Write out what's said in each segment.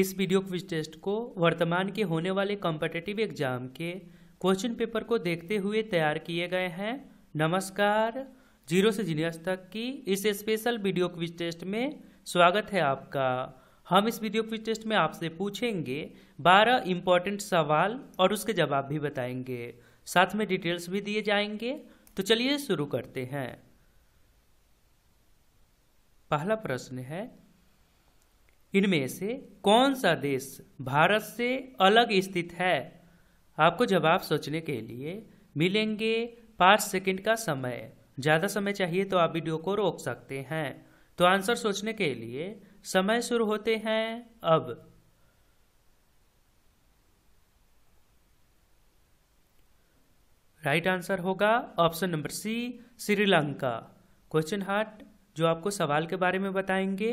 इस video quiz test को वर्तमान के होने वाले कॉम्पिटेटिव एग्जाम के क्वेश्चन पेपर को देखते हुए तैयार किए गए हैं नमस्कार जीरो से जीनियस तक की इस स्पेशल वीडियो क्विज टेस्ट में स्वागत है आपका हम इस वीडियो क्विज टेस्ट में आपसे पूछेंगे 12 इंपॉर्टेंट सवाल और उसके जवाब भी बताएंगे साथ में डिटेल्स भी दिए जाएंगे तो चलिए शुरू करते हैं पहला प्रश्न है इनमें से कौन सा देश भारत से अलग स्थित है आपको जवाब सोचने के लिए मिलेंगे पाँच सेकंड का समय ज़्यादा समय चाहिए तो आप वीडियो को रोक सकते हैं तो आंसर सोचने के लिए समय शुरू होते हैं अब राइट आंसर होगा option number C Sri Lanka question heart जो आपको सवाल के बारे में बताएंगे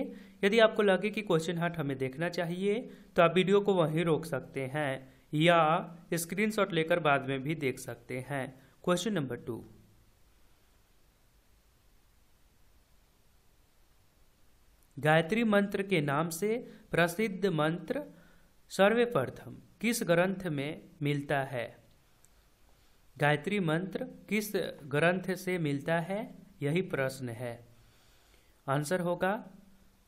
यदि आपको लगे कि क्वेश्चन हट हमें देखना चाहिए तो आप वीडियो को वहीं रोक सकते हैं या स्क्रीनशॉट लेकर बाद में भी देख सकते हैं क्वेश्चन नंबर टू गायत्री मंत्र के नाम से प्रसिद्ध मंत्र सर्वप्रथम किस ग्रंथ में मिलता है गायत्री मंत्र किस ग्रंथ से मिलता है यही प्रश्न है आंसर होगा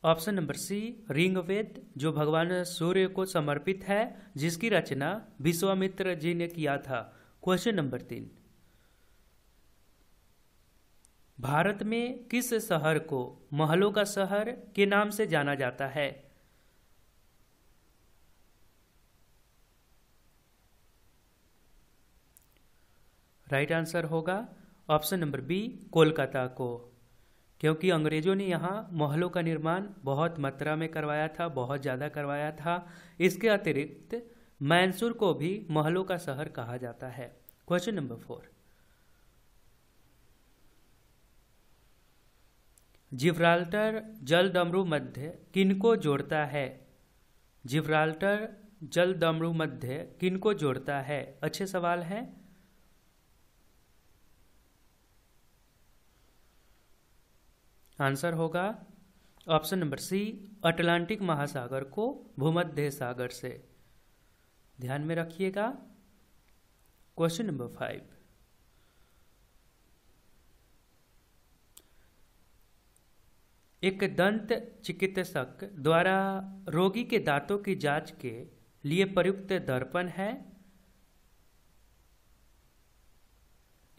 ऑप्शन नंबर सी रिंगवेद जो भगवान सूर्य को समर्पित है जिसकी रचना विश्वामित्र जी ने किया था क्वेश्चन नंबर तीन भारत में किस शहर को महलों का शहर के नाम से जाना जाता है राइट आंसर होगा ऑप्शन नंबर बी कोलकाता को क्योंकि अंग्रेजों ने यहाँ महलों का निर्माण बहुत मात्रा में करवाया था बहुत ज़्यादा करवाया था इसके अतिरिक्त मैंसूर को भी महलों का शहर कहा जाता है क्वेश्चन नंबर फोर जिब्राल्टर जल दमरु मध्य किनको जोड़ता है जिब्राल्टर जल डमरू मध्य किनको जोड़ता है अच्छे सवाल हैं आंसर होगा ऑप्शन नंबर सी अटलांटिक महासागर को भूमध्य सागर से ध्यान में रखिएगा क्वेश्चन नंबर फाइव एक दंत चिकित्सक द्वारा रोगी के दांतों की जांच के लिए प्रयुक्त दर्पण है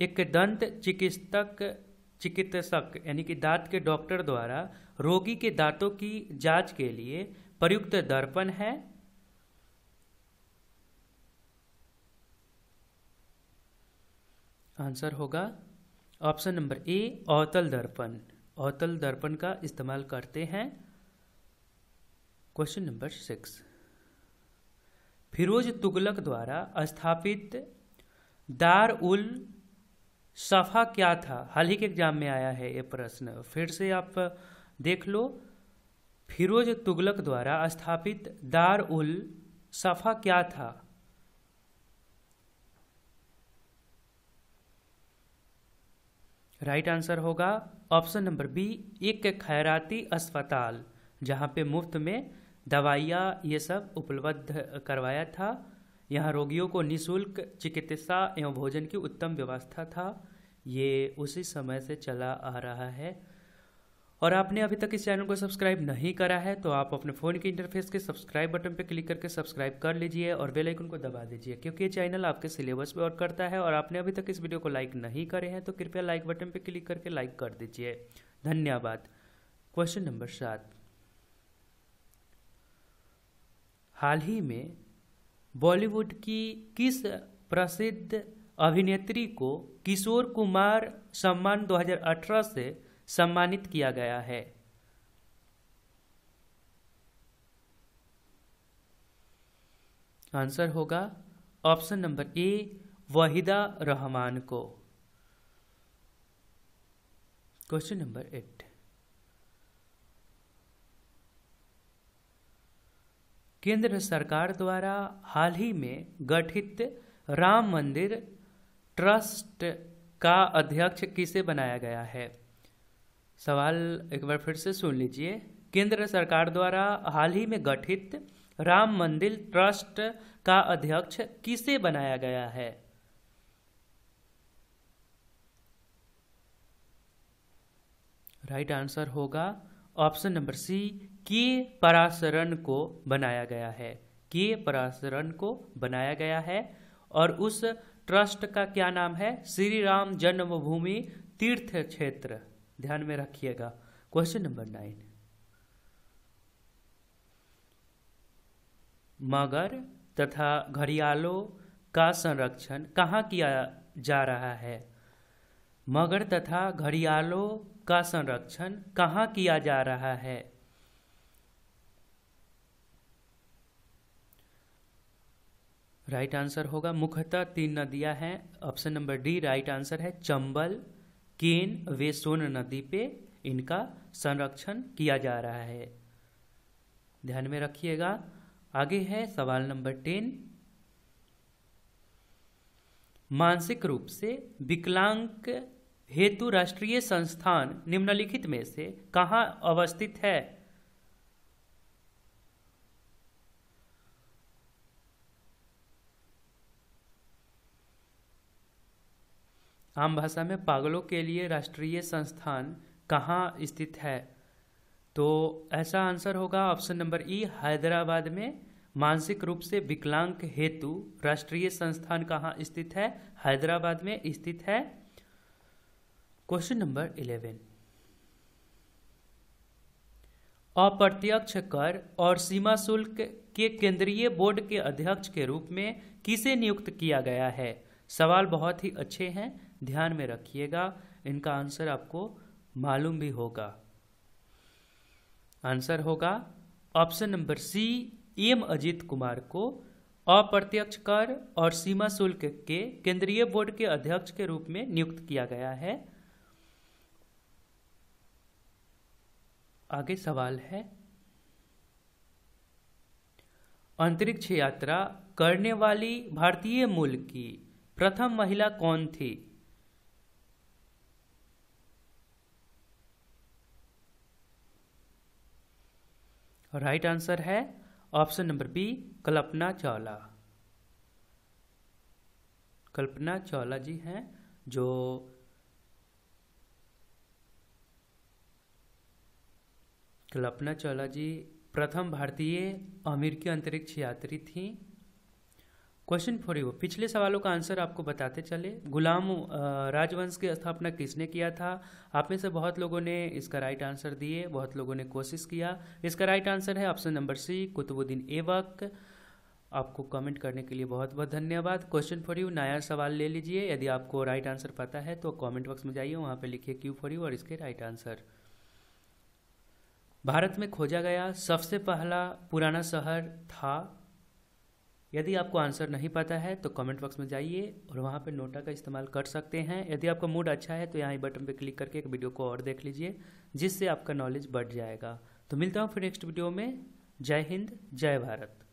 एक दंत चिकित्सक चिकित्सक यानी कि दांत के डॉक्टर द्वारा रोगी के दांतों की जांच के लिए प्रयुक्त दर्पण है आंसर होगा ऑप्शन नंबर ए अवतल दर्पण अवतल दर्पण का इस्तेमाल करते हैं question number six Firoz Tughlaq द्वारा स्थापित दार उल सफ़ा क्या था हाल ही के एग्जाम में आया है ये प्रश्न फिर से आप देख लो फिरोज तुगलक द्वारा स्थापित दार उल सफ़ा क्या था राइट आंसर होगा ऑप्शन नंबर बी एक खैराती अस्पताल जहां पे मुफ्त में दवाइयां ये सब उपलब्ध करवाया था यहाँ रोगियों को निशुल्क चिकित्सा एवं भोजन की उत्तम व्यवस्था था ये उसी समय से चला आ रहा है और आपने अभी तक इस चैनल को सब्सक्राइब नहीं करा है तो आप अपने फ़ोन के इंटरफेस के सब्सक्राइब बटन पर क्लिक करके सब्सक्राइब कर लीजिए और बेल आइकन को दबा दीजिए क्योंकि ये चैनल आपके सिलेबस पर और करता है और आपने अभी तक इस वीडियो को लाइक नहीं करे हैं तो कृपया लाइक बटन पर क्लिक करके लाइक कर दीजिए धन्यवाद क्वेश्चन नंबर सात हाल ही में बॉलीवुड की किस प्रसिद्ध अभिनेत्री को किशोर कुमार सम्मान 2018 से सम्मानित किया गया है आंसर होगा option number A Waheeda Rehman को क्वेश्चन नंबर एट केंद्र सरकार द्वारा हाल ही में गठित राम मंदिर ट्रस्ट का अध्यक्ष किसे बनाया गया है सवाल एक बार फिर से सुन लीजिए केंद्र सरकार द्वारा हाल ही में गठित राम मंदिर ट्रस्ट का अध्यक्ष किसे बनाया गया है राइट right आंसर होगा option number C K Parasaran को बनाया गया है के परासरण को बनाया गया है और उस ट्रस्ट का क्या नाम है श्री राम जन्मभूमि तीर्थ क्षेत्र ध्यान में रखिएगा क्वेश्चन नंबर नाइन मगर तथा घड़ियालों का संरक्षण कहाँ किया जा रहा है मगर तथा घड़ियालों का संरक्षण कहाँ किया जा रहा है राइट right आंसर होगा मुख्यतः तीन नदियां हैं option number D right answer है चंबल केन वे सोन नदी पे इनका संरक्षण किया जा रहा है ध्यान में रखिएगा आगे है सवाल नंबर टेन मानसिक रूप से विकलांग हेतु राष्ट्रीय संस्थान निम्नलिखित में से कहाँ अवस्थित है आम भाषा में पागलों के लिए राष्ट्रीय संस्थान कहाँ स्थित है तो ऐसा आंसर होगा ऑप्शन नंबर ई हैदराबाद में मानसिक रूप से विकलांग हेतु राष्ट्रीय संस्थान कहाँ स्थित है हैदराबाद में स्थित है क्वेश्चन नंबर इलेवन अप्रत्यक्ष कर और सीमा शुल्क के केंद्रीय बोर्ड के अध्यक्ष के रूप में किसे नियुक्त किया गया है सवाल बहुत ही अच्छे हैं ध्यान में रखिएगा इनका आंसर आपको मालूम भी होगा आंसर होगा option number C M Ajit Kumar को अप्रत्यक्ष कर और सीमा शुल्क के केंद्रीय बोर्ड के अध्यक्ष के रूप में नियुक्त किया गया है आगे सवाल है अंतरिक्ष यात्रा करने वाली भारतीय मूल की प्रथम महिला कौन थी राइट आंसर है option number B Kalpana Chawla Kalpana Chawla ji हैं जो कल्पना चावला जी प्रथम भारतीय अमेरिकी अंतरिक्ष यात्री थीं क्वेश्चन फॉर यू पिछले सवालों का आंसर आपको बताते चले गुलाम राजवंश की स्थापना किसने किया था आप में से बहुत लोगों ने इसका राइट आंसर दिए बहुत लोगों ने कोशिश किया इसका राइट आंसर है option number C Qutubuddin Aibak आपको कमेंट करने के लिए बहुत बहुत धन्यवाद क्वेश्चन फॉर यू नया सवाल ले लीजिए यदि आपको राइट आंसर पता है तो कमेंट बॉक्स में जाइए वहाँ पर लिखिए क्यू फॉर यू और इसके राइट आंसर भारत में खोजा गया सबसे पहला पुराना शहर था यदि आपको आंसर नहीं पता है तो कमेंट बॉक्स में जाइए और वहाँ पे नोटा का इस्तेमाल कर सकते हैं यदि आपका मूड अच्छा है तो यहाँ बटन पे क्लिक करके एक वीडियो को और देख लीजिए जिससे आपका नॉलेज बढ़ जाएगा तो मिलता हूँ फिर नेक्स्ट वीडियो में जय हिंद जय भारत